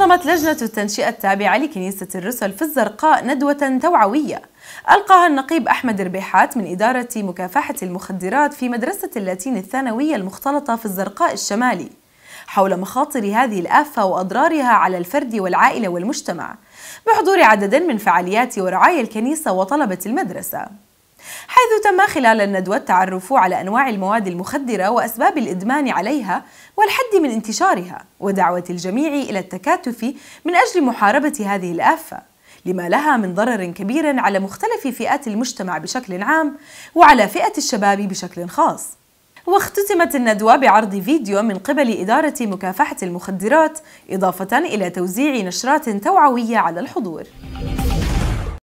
نظمت لجنة التنشئة التابعة لكنيسة الرسل في الزرقاء ندوة توعوية ألقاها النقيب أحمد ربيحات من إدارة مكافحة المخدرات في مدرسة اللاتين الثانوية المختلطة في الزرقاء الشمالي حول مخاطر هذه الآفة وأضرارها على الفرد والعائلة والمجتمع بحضور عدد من فعاليات ورعايا الكنيسة وطلبة المدرسة حيث تم خلال الندوة التعرف على أنواع المواد المخدرة وأسباب الإدمان عليها والحد من انتشارها ودعوة الجميع إلى التكاتف من أجل محاربة هذه الآفة لما لها من ضرر كبير على مختلف فئات المجتمع بشكل عام وعلى فئة الشباب بشكل خاص واختتمت الندوة بعرض فيديو من قبل إدارة مكافحة المخدرات إضافة إلى توزيع نشرات توعوية على الحضور